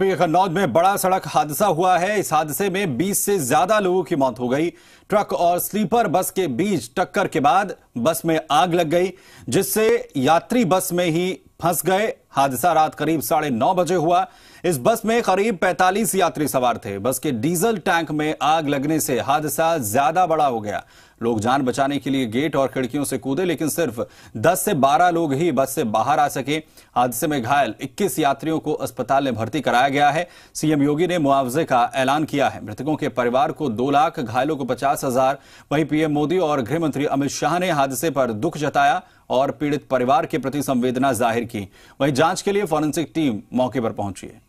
कन्नौज में बड़ा सड़क हादसा हुआ है इस हादसे में 20 से ज्यादा लोगों की मौत हो गई ट्रक और स्लीपर बस के बीच टक्कर के बाद बस में आग लग गई जिससे यात्री बस में ही फंस गए हादसा रात करीब साढ़े नौ बजे हुआ इस बस में करीब 45 यात्री सवार थे बस के डीजल टैंक में आग लगने से हादसा ज्यादा बड़ा हो गया लोग जान बचाने के लिए गेट और खिड़कियों से कूदे लेकिन सिर्फ 10 से 12 लोग ही बस से बाहर आ सके हादसे में घायल 21 यात्रियों को अस्पताल में भर्ती कराया गया है सीएम योगी ने मुआवजे का ऐलान किया है मृतकों के परिवार को दो लाख घायलों को पचास हजार वहीं पीएम मोदी और गृहमंत्री अमित शाह ने हादसे पर दुख जताया और पीड़ित परिवार के प्रति संवेदना जाहिर की वहीं जांच के लिए फॉरेंसिक टीम मौके पर पहुंची है